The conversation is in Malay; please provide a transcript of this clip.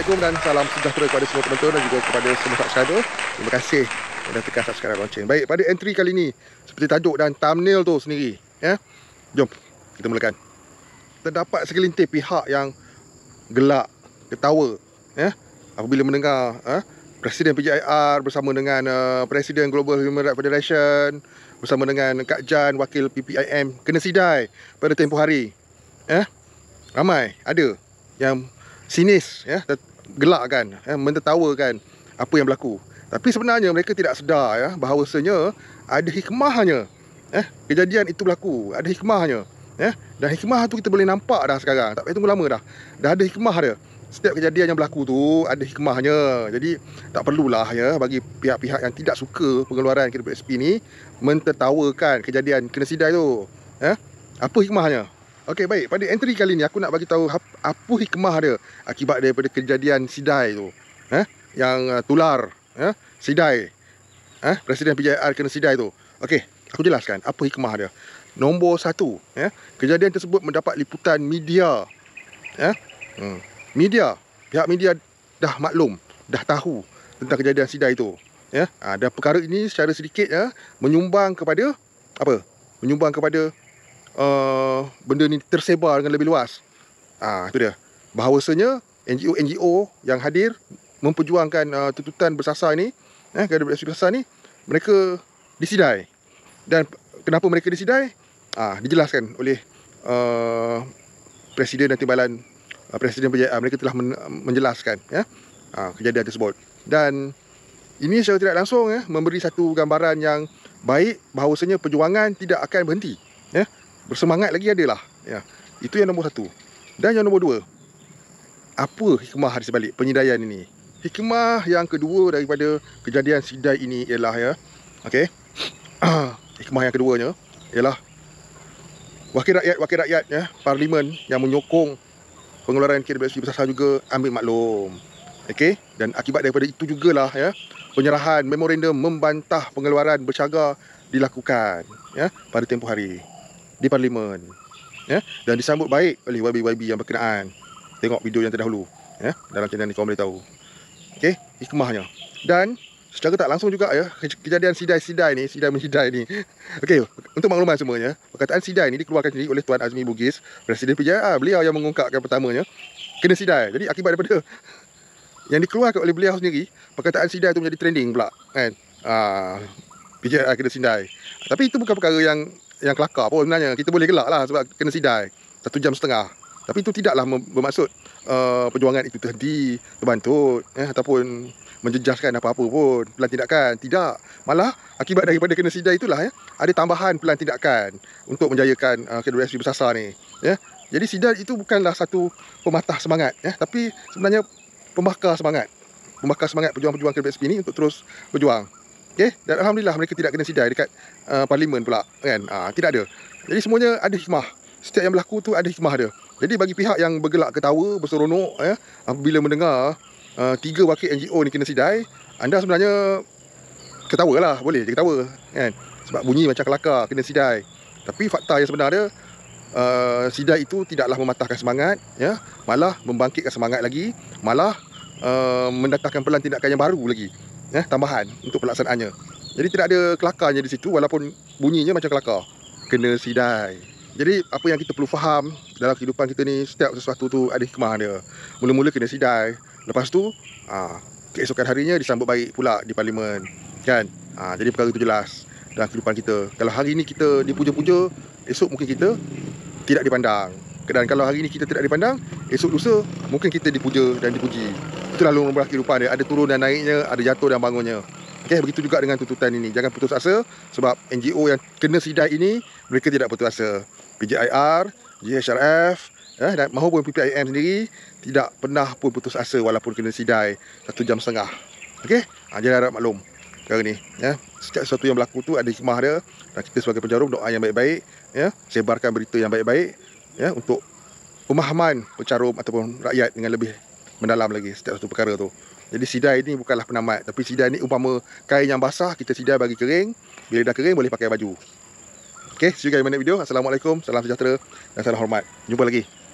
Assalamualaikum dan salam sejahtera kepada semua penonton dan juga kepada semua subscriber. Terima kasih sudah dah tekan subscribe lonceng. Baik, pada entry kali ini seperti tajuk dan thumbnail tu sendiri, ya. Jom kita mulakan. Terdapat segelintir pihak yang gelak ketawa, ya, apabila mendengar eh ya? Presiden PJIR bersama dengan uh, Presiden Global Human Rights Federation bersama dengan Kak Jan wakil PPIM kena sidai pada tempoh hari. Ya. Ramai ada yang sinis ya gelak kan ya, mentertawakan apa yang berlaku tapi sebenarnya mereka tidak sedar ya bahawasanya ada hikmahnya eh kejadian itu berlaku ada hikmahnya ya, dan hikmah tu kita boleh nampak dah sekarang tak payah tunggu lama dah dah ada hikmah dia setiap kejadian yang berlaku tu ada hikmahnya jadi tak perlulah ya bagi pihak-pihak yang tidak suka pengeluaran KWSP ni mentertawakan kejadian kena sidai tu eh apa hikmahnya Okey baik pada entry kali ni aku nak bagi tahu apa hikmah dia akibat daripada kejadian sidai tu. Eh yang uh, tular ya eh? sidai. Eh presiden PJR kena sidai tu. Okey aku jelaskan apa hikmah dia. Nombor satu ya eh? kejadian tersebut mendapat liputan media. Ya. Eh? Hmm. Media pihak media dah maklum, dah tahu tentang kejadian sidai itu. Ya, ada perkara ini secara sedikit ya menyumbang kepada apa? Menyumbang kepada Uh, benda ni tersebar dengan lebih luas. Ah itu dia. Bahawasanya NGO-NGO yang hadir memperjuangkan uh, tuntutan bersasar ini, eh gerakan bersasar ni, mereka disidai. Dan kenapa mereka disidai? Ah dijelaskan oleh uh, presiden dan timbalan uh, presiden berjaya, uh, mereka telah men- menjelaskan ya uh, kejadian tersebut. Dan ini secara tidak langsung ya memberi satu gambaran yang baik bahawasanya perjuangan tidak akan berhenti ya bersemangat lagi adalah ya itu yang nombor satu dan yang nombor dua apa hikmah di sebalik penyidaian ini hikmah yang kedua daripada kejadian sidai ini ialah ya okay? hikmah yang keduanya ialah wakil rakyat wakil rakyat ya parlimen yang menyokong pengeluaran KWSP besar besar juga ambil maklum okay? dan akibat daripada itu juga lah ya penyerahan memorandum membantah pengeluaran bercaga dilakukan ya pada tempoh hari di parlimen ya dan disambut baik oleh YB-YB yang berkenaan tengok video yang terdahulu ya dalam channel ni kau boleh tahu okey hikmahnya dan secara tak langsung juga ya kejadian sidai-sidai ni sidai menyidai ni okey untuk makluman semuanya perkataan sidai ni dikeluarkan sendiri oleh tuan Azmi Bugis presiden PJR ah, beliau yang mengungkapkan pertamanya kena sidai jadi akibat daripada yang dikeluarkan oleh beliau sendiri perkataan sidai tu menjadi trending pula kan ah PJR kena sidai tapi itu bukan perkara yang yang kelakar pun sebenarnya kita boleh gelak lah sebab kena sidai satu jam setengah tapi itu tidaklah bermaksud uh, perjuangan itu terhenti terbantut eh, ataupun menjejaskan apa-apa pun pelan tindakan tidak malah akibat daripada kena sidai itulah eh, ada tambahan pelan tindakan untuk menjayakan uh, kedua SP bersasar ni eh. jadi sidai itu bukanlah satu pematah semangat eh, tapi sebenarnya pembakar semangat membakar semangat pejuang-pejuang KBSP ini untuk terus berjuang. Okay? Dan Alhamdulillah mereka tidak kena sidai dekat uh, parlimen pula. Kan? Uh, tidak ada. Jadi semuanya ada hikmah. Setiap yang berlaku tu ada hikmah dia. Jadi bagi pihak yang bergelak ketawa, berseronok ya, apabila mendengar uh, tiga wakil NGO ni kena sidai, anda sebenarnya ketawa lah. Boleh je ketawa. Kan? Sebab bunyi macam kelakar, kena sidai. Tapi fakta yang sebenar dia, uh, sidai itu tidaklah mematahkan semangat. ya, Malah membangkitkan semangat lagi. Malah uh, mendatangkan pelan tindakan yang baru lagi eh, tambahan untuk pelaksanaannya. Jadi tidak ada kelakarnya di situ walaupun bunyinya macam kelakar. Kena sidai. Jadi apa yang kita perlu faham dalam kehidupan kita ni setiap sesuatu tu ada hikmah dia. Mula-mula kena sidai. Lepas tu ah, keesokan harinya disambut baik pula di parlimen. Kan? Ah, jadi perkara tu jelas dalam kehidupan kita. Kalau hari ni kita dipuja-puja, esok mungkin kita tidak dipandang. Dan kalau hari ni kita tidak dipandang, esok lusa mungkin kita dipuja dan dipuji itulah membelah kehidupan dia ada turun dan naiknya ada jatuh dan bangunnya Okay, begitu juga dengan tuntutan ini jangan putus asa sebab NGO yang kena sidai ini mereka tidak putus asa PJIR GHRF eh, dan mahupun PPIM sendiri tidak pernah pun putus asa walaupun kena sidai satu jam setengah Okay, ha, jangan harap maklum perkara ni ya setiap sesuatu yang berlaku tu ada hikmah dia dan kita sebagai penjarum doa yang baik-baik ya sebarkan berita yang baik-baik ya untuk pemahaman pencarum ataupun rakyat dengan lebih mendalam lagi setiap satu perkara tu. Jadi sidai ini bukanlah penamat. Tapi sidai ini umpama kain yang basah, kita sidai bagi kering. Bila dah kering, boleh pakai baju. Okay, see you guys in my next video. Assalamualaikum, salam sejahtera dan salam hormat. Jumpa lagi.